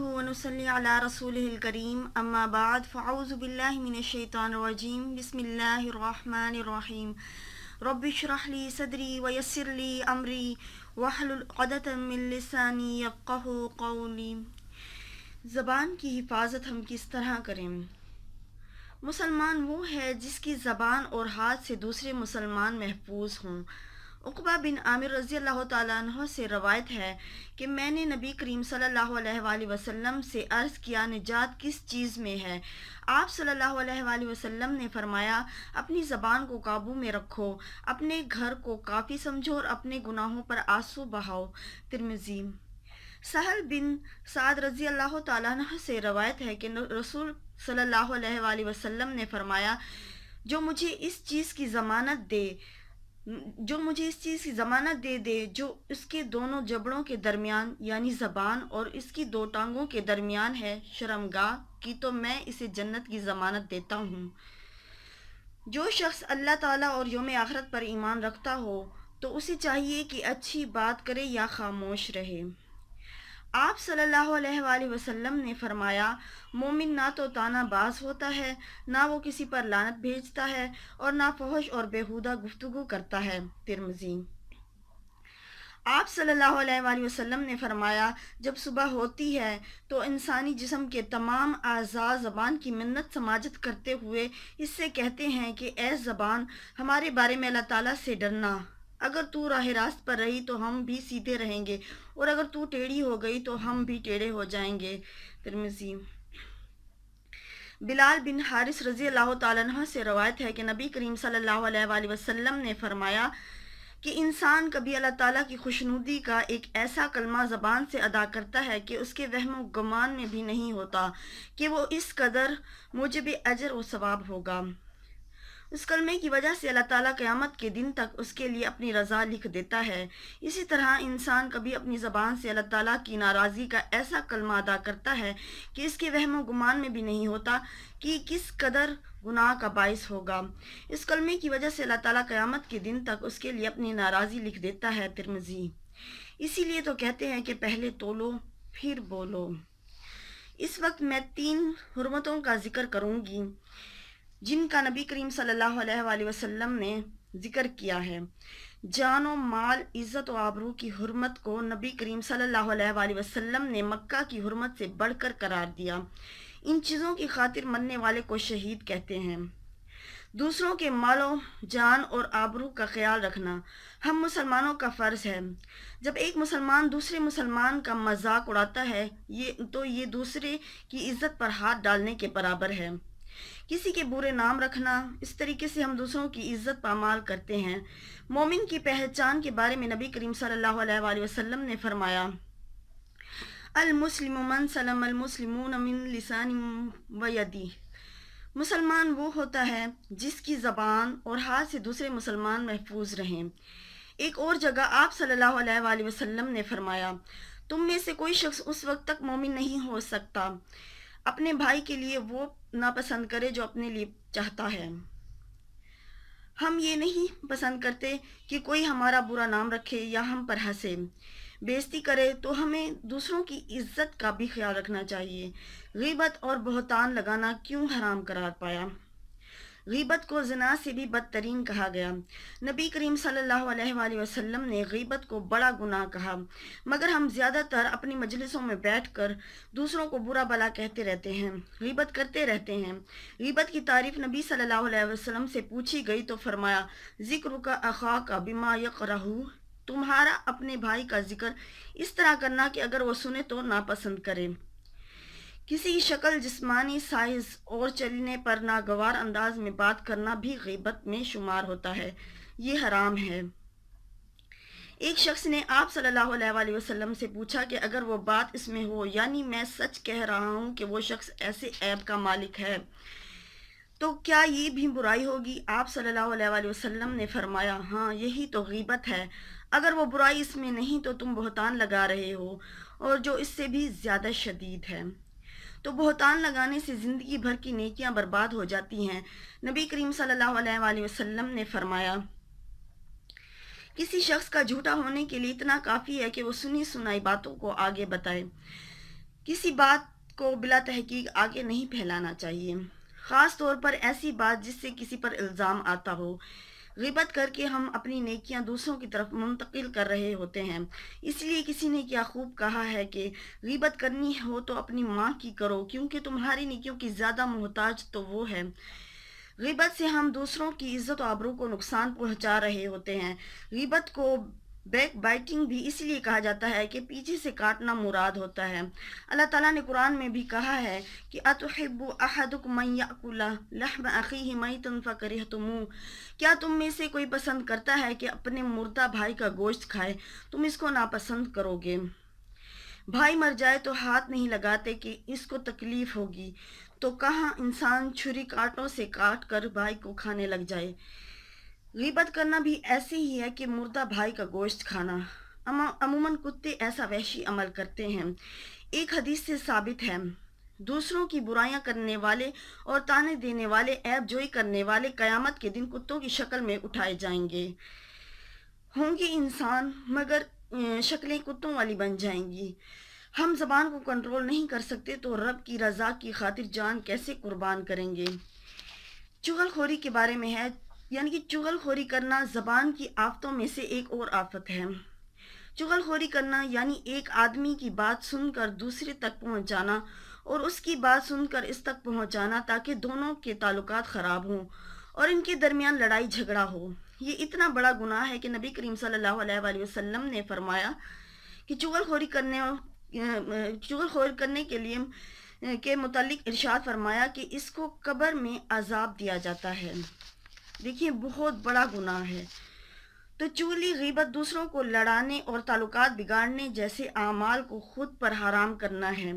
वनसली अला रसूलकरीम अम्माबाद फ़ाउज़बिल्लिमिनशैतरजीम बसमीम रबिशरहली सदरी वयसरली अमरी वाहलतमिलसानी कौली ज़बान की हिफाजत हम किस तरह करें मुसलमान वो है जिसकी ज़बान और हाथ से दूसरे मुसलमान महफूज हों उकबा बिन आमिर रज़ी अल्लाह तु से रवायत है कि मैंने नबी करीम सल्लल्लाहु से अर्ज़ किया निजात किस चीज़ में है आप सल्ला वसम ने फरमाया अपनी ज़बान को काबू में रखो अपने घर को काफ़ी समझो और अपने गुनाहों पर आंसू बहाओ तिरमजीम सहल बिन साद रज़ी अल्लाह तु से रवायत है कि रसूल सल्ला वसम ने फरमाया जो मुझे इस चीज़ की ज़मानत दे जो मुझे इस चीज़ की ज़मानत दे दे जो इसके दोनों जबड़ों के दरमियान यानी ज़बान और इसकी दो टांगों के दरमियान है शर्मगा की तो मैं इसे जन्नत की ज़मानत देता हूँ जो शख्स अल्लाह ताला और योम आखरत पर ईमान रखता हो तो उसे चाहिए कि अच्छी बात करे या खामोश रहे आप सल्लल्लाहु अलैहि वसल्लम ने फरमाया मोमिन ना तो ताना बाज होता है ना वो किसी पर लानत भेजता है और ना फहश और बेहुदा गुफ्तु करता है तिरमजी आप सल्लल्लाहु अलैहि वसल्लम ने फरमाया जब सुबह होती है तो इंसानी जिसम के तमाम अज़ा ज़बान की मन्नत समाजत करते हुए इससे कहते हैं कि ऐ ज़बान हमारे बारे में अल्लाह ताला से डरना अगर तू राह रास्त पर रही तो हम भी सीधे रहेंगे और अगर तू टेढ़ी हो गई तो हम भी टेढ़े हो जाएंगे मजीम बिलाल बिन हारिस रजी अल्लाह तह से रवायत है कि नबी करीम सल्लल्लाहु अलैहि वसल्लम ने फरमाया कि इंसान कभी अल्लाह ताला की खुशनुदी का एक ऐसा कलमा ज़बान से अदा करता है कि उसके वहम गमान में भी नहीं होता कि वो इस कदर मुझे भी अजर व सवाब होगा उस कलमे की वजह से अल्लाह ताला क़यामत के दिन तक उसके लिए अपनी रज़ा लिख देता है इसी तरह इंसान कभी अपनी ज़बान से अल्लाह ताला की नाराज़गी का ऐसा कलमा अदा करता है कि इसके वहम गुमान में भी नहीं होता कि किस कदर गुनाह का बायस होगा इस कलमे की वजह से अल्लाह ताला क़यामत के दिन तक उसके लिए अपनी नाराज़ी लिख देता है तिरमजी इसीलिए तो कहते हैं कि पहले तोलो फिर बोलो इस वक्त मैं तीन हरमतों का ज़िक्र करूँगी जिनका नबी करीम सल्लल्लाहु वसल्लम ने जिक्र किया है जान व माल इज़्ज़त व आबरू की हरमत को नबी करीम सल्लल्लाहु अलैहि वसल्लम ने मक्का की हरमत से बढ़कर करार दिया इन चीज़ों की खातिर मरने वाले को शहीद कहते हैं दूसरों के मालों जान और आबरू का ख्याल रखना हम मुसलमानों का फ़र्ज़ है जब एक मुसलमान दूसरे मुसलमान का मजाक उड़ाता है ये तो ये दूसरे की इज़्ज़त पर हाथ डालने के बराबर है किसी के बुरे नाम रखना इस तरीके से हम दूसरों की इज्जत पामाल करते हैं मोमिन की पहचान के बारे में नबी करीम सल्लल्लाहु अलैहि वसल्लम ने फरमाया अलमुस्लिम मन सलम वयदी मुसलमान वो होता है जिसकी ज़बान और हाथ से दूसरे मुसलमान महफूज रहें एक और जगह आप सल्लल्लाहु अलैहि वसल्लम ने फरमाया तुम में से कोई शख्स उस वक्त तक मोमिन नहीं हो सकता अपने भाई के लिए वो नापसंद करे जो अपने लिए चाहता है हम ये नहीं पसंद करते कि कोई हमारा बुरा नाम रखे या हम पर हंसे बेजती करे तो हमें दूसरों की इज्जत का भी ख्याल रखना चाहिए गिबत और बहुतान लगाना क्यों हराम करार पाया गीबत को जना से भी बदतरीन कहा गया नबी करीम सल्लल्लाहु अलैहि वसल्लम ने गीबत को बड़ा गुनाह कहा मगर हम ज़्यादातर अपनी मजलिसों में कर दूसरों को बुरा भला कहते रहते हैं गीबत करते रहते हैं गीबत की तारीफ नबी सल्लल्लाहु अलैहि वसल्लम से पूछी गई तो फरमाया जिक्र का अखा का बिमा यकरहू तुम्हारा अपने भाई का जिक्र इस तरह करना कि अगर वो सुने तो नापसंद करे किसी शक्ल जिस्मानी साइज और चलने पर नागवार अंदाज में बात करना भी गिबत में शुमार होता है ये हराम है एक शख्स ने आप सल्लल्लाहु अलैहि वसल्लम से पूछा कि अगर वो बात इसमें हो यानी मैं सच कह रहा हूँ कि वो शख्स ऐसे ऐब का मालिक है तो क्या ये भी बुराई होगी आप सल्लल्लाहु अलैहि वसल्लम ने फरमाया हाँ यही तो गीबत है अगर वो बुराई इसमें नहीं तो तुम बहतान लगा रहे हो और जो इससे भी ज़्यादा शदीद है तो बहुतान लगाने से ज़िंदगी भर की नेकियां बर्बाद हो जाती हैं नबी करीम सल्लल्लाहु अलैहि वसल्लम ने फरमाया किसी शख्स का झूठा होने के लिए इतना काफ़ी है कि वो सुनी सुनाई बातों को आगे बताए किसी बात को बिला तहकीक आगे नहीं फैलाना चाहिए ख़ास तौर पर ऐसी बात जिससे किसी पर इल्ज़ाम आता हो गिबत करके हम अपनी नेकियां दूसरों की तरफ मुंतकिल कर रहे होते हैं इसलिए किसी ने क्या खूब कहा है कि गिबत करनी हो तो अपनी माँ की करो क्योंकि तुम्हारी नेकियों की ज़्यादा मोहताज तो वो है गिबत से हम दूसरों की इज़्ज़त आबरू को नुकसान पहुंचा रहे होते हैं गिबत को बैक बाइटिंग भी इसलिए कहा जाता है कि पीछे से काटना मुराद होता है अल्लाह ताला ने कुरान में भी कहा है कि अतहब अहदुक मैकुला लहम मई तुम फ़कर क्या तुम में से कोई पसंद करता है कि अपने मुर्दा भाई का गोश्त खाए तुम इसको नापसंद करोगे भाई मर जाए तो हाथ नहीं लगाते कि इसको तकलीफ़ होगी तो कहाँ इंसान छुरी कांटों से काट कर भाई को खाने लग जाए गिबत करना भी ऐसे ही है कि मुर्दा भाई का गोश्त खाना अमूमन कुत्ते ऐसा वहशी अमल करते हैं एक हदीस से साबित है दूसरों की बुराइयां करने वाले और ताने देने वाले ऐप जोई करने वाले क़यामत के दिन कुत्तों की शक्ल में उठाए जाएंगे होंगे इंसान मगर शक्लें कुत्तों वाली बन जाएंगी हम जबान को कंट्रोल नहीं कर सकते तो रब की रजा की खातिर जान कैसे कुर्बान करेंगे चुगलखोरी के बारे में है यानी कि चुगलखोरी करना ज़बान की आफतों में से एक और आफत है चुगलखोरी करना यानी एक आदमी की बात सुनकर दूसरे तक पहुंचाना और उसकी बात सुनकर इस तक पहुंचाना ताकि दोनों के ताल्लुक ख़राब हों और इनके दरमियान लड़ाई झगड़ा हो ये इतना बड़ा गुनाह है कि नबी करीम सल्लल्लाहु अलैहि वसल्लम ने फरमाया कि चुगलखोरी करने चुगलखोरी करने के लिए के मुतलिक इरशाद फरमाया कि इसको कबर में आज़ाब दिया जाता है देखिए बहुत बड़ा गुनाह है तो चूली गीबत दूसरों को लड़ाने और ताल्लुकात बिगाड़ने जैसे आमाल को खुद पर हराम करना है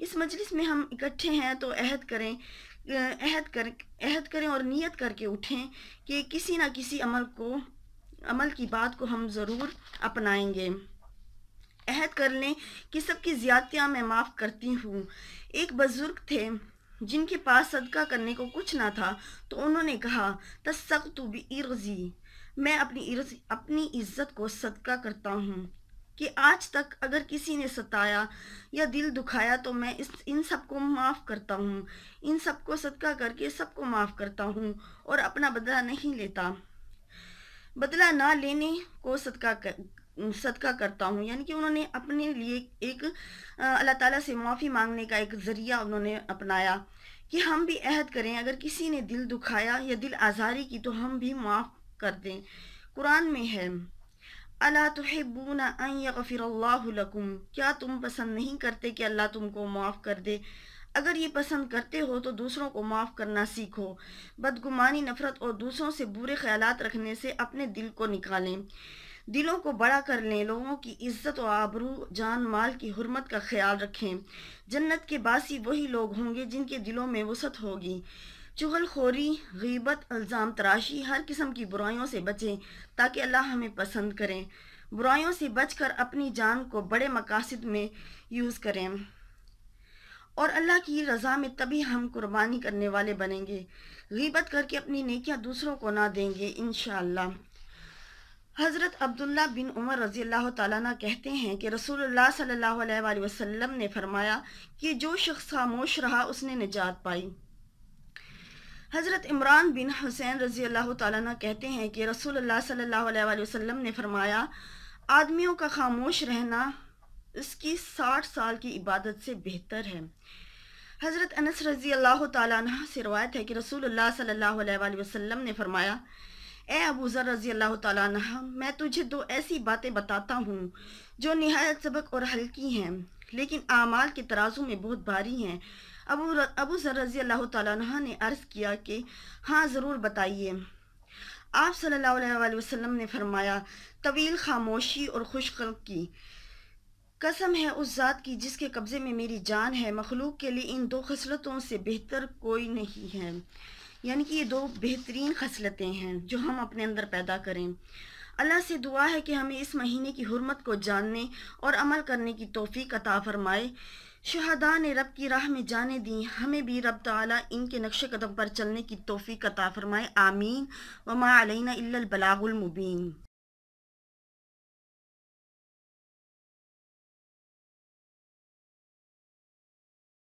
इस मजलिस में हम इकट्ठे हैं तो अहद करें अहद कर अहद करें और नियत करके उठें कि किसी ना किसी अमल को अमल की बात को हम ज़रूर अपनाएंगे अहद कर लें कि सबकी ज़्यादतियाँ मैं माफ़ करती हूँ एक बुज़ुर्ग थे जिनके पास सदका करने को कुछ ना था तो उन्होंने कहा तस्क तो भी इर्जी मैं अपनी इर्ज अपनी इज्जत को सदका करता हूँ कि आज तक अगर किसी ने सताया या दिल दुखाया तो मैं इस इन सबको माफ़ करता हूँ इन सबको सदका करके सबको माफ़ करता हूँ और अपना बदला नहीं लेता बदला ना लेने को सदका कर, सदका करता हूँ यानी कि उन्होंने अपने लिए एक अल्लाह ताला से माफ़ी मांगने का एक ज़रिया उन्होंने अपनाया कि हम भी अहद करें अगर किसी ने दिल दुखाया या दिल आज़ारी की तो हम भी माफ़ कर दें कुरान में है अला तहबून क्या तुम पसंद नहीं करते कि अल्लाह तुमको माफ़ कर दे अगर ये पसंद करते हो तो दूसरों को माफ़ करना सीखो बदगुमानी नफ़रत और दूसरों से बुरे ख्याल रखने से अपने दिल को निकालें दिलों को बड़ा कर लें लोगों की इज्जत और आबरू जान माल की हरमत का ख्याल रखें जन्नत के बासी वही लोग होंगे जिनके दिलों में वसत होगी चुगलखोरी गीबत अल्ज़ाम तराशी हर किस्म की बुराइयों से बचें ताकि अल्लाह हमें पसंद करें बुराइयों से बचकर अपनी जान को बड़े मकासद में यूज़ करें और अल्लाह की रज़ा में तभी हम कुर्बानी करने वाले बनेंगे गीबत करके अपनी नेकियां दूसरों को ना देंगे इन हज़रत अब्दुल्ला बिन उमर रज़ी अल्लाह ताला कहते हैं कि रसूल सल्लल्लाहु अलैहि ने फरमाया कि जो शख्स खामोश रहा उसने निजात पाई हज़रत इमरान बिन हुसैन रज़ी अल्लाह ताला कहते हैं कि रसूल सल्लल्लाहु अलैहि ने फरमाया आदमियों का खामोश रहना उसकी साठ साल की इबादत से बेहतर है हज़रत अनस रज़ी अल्लाह ताला से रवायत है कि रसूल सल्लल्लाहु अलैहि ने फरमाया ए अबू ज़र रजी अल्लाह तह मैं तुझे दो ऐसी बातें बताता हूँ जो नहायत सबक और हल्की हैं लेकिन आमाल के तराजू में बहुत भारी हैं अबू अबू ज़र रजी अल्लाह तह ने अर्ज़ किया कि हाँ ज़रूर बताइए आप सल्लल्लाहु अलैहि वसल्लम ने फरमाया तवील खामोशी और खुशखल की कसम है उस ज़ात की जिसके कब्ज़े में मेरी जान है मखलूक के लिए इन दो खसलतों से बेहतर कोई नहीं है यानी कि ये दो बेहतरीन खसलतें हैं जो हम अपने अंदर पैदा करें अल्लाह से दुआ है कि हमें इस महीने की हरमत को जानने और अमल करने की तोफ़ी अता फरमाए शहदा ने रब की राह में जाने दी हमें भी रब ताला इनके नक्श कदम पर चलने की तोफ़ी अता फरमाए आमीन वमा अलैना इल्लल बलागुल